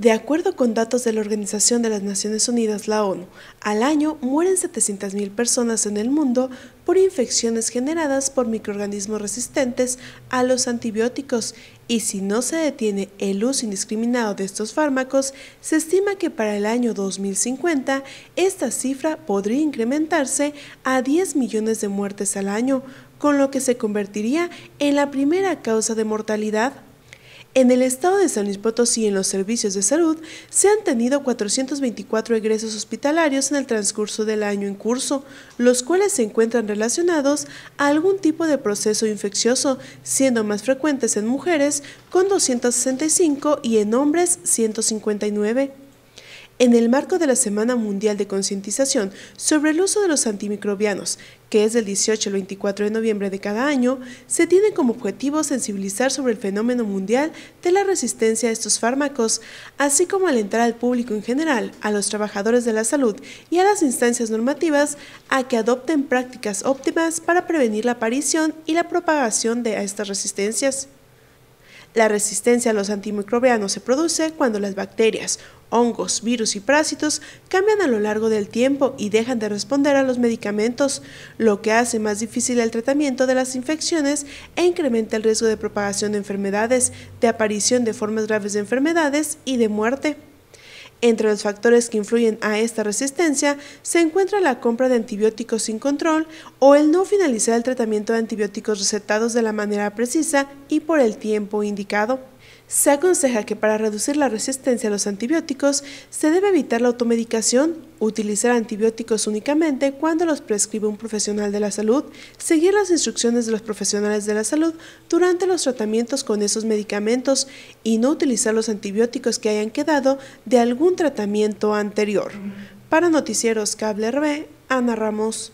De acuerdo con datos de la Organización de las Naciones Unidas, la ONU, al año mueren 700.000 personas en el mundo por infecciones generadas por microorganismos resistentes a los antibióticos y si no se detiene el uso indiscriminado de estos fármacos, se estima que para el año 2050 esta cifra podría incrementarse a 10 millones de muertes al año, con lo que se convertiría en la primera causa de mortalidad en el estado de San Luis Potosí, en los servicios de salud, se han tenido 424 egresos hospitalarios en el transcurso del año en curso, los cuales se encuentran relacionados a algún tipo de proceso infeccioso, siendo más frecuentes en mujeres con 265 y en hombres 159 en el marco de la Semana Mundial de Concientización sobre el uso de los antimicrobianos, que es del 18 al 24 de noviembre de cada año, se tiene como objetivo sensibilizar sobre el fenómeno mundial de la resistencia a estos fármacos, así como alentar al público en general, a los trabajadores de la salud y a las instancias normativas a que adopten prácticas óptimas para prevenir la aparición y la propagación de estas resistencias. La resistencia a los antimicrobianos se produce cuando las bacterias, hongos, virus y parásitos cambian a lo largo del tiempo y dejan de responder a los medicamentos, lo que hace más difícil el tratamiento de las infecciones e incrementa el riesgo de propagación de enfermedades, de aparición de formas graves de enfermedades y de muerte. Entre los factores que influyen a esta resistencia se encuentra la compra de antibióticos sin control o el no finalizar el tratamiento de antibióticos recetados de la manera precisa y por el tiempo indicado. Se aconseja que para reducir la resistencia a los antibióticos se debe evitar la automedicación, utilizar antibióticos únicamente cuando los prescribe un profesional de la salud, seguir las instrucciones de los profesionales de la salud durante los tratamientos con esos medicamentos y no utilizar los antibióticos que hayan quedado de algún tratamiento anterior. Para Noticieros Cable RB, Ana Ramos.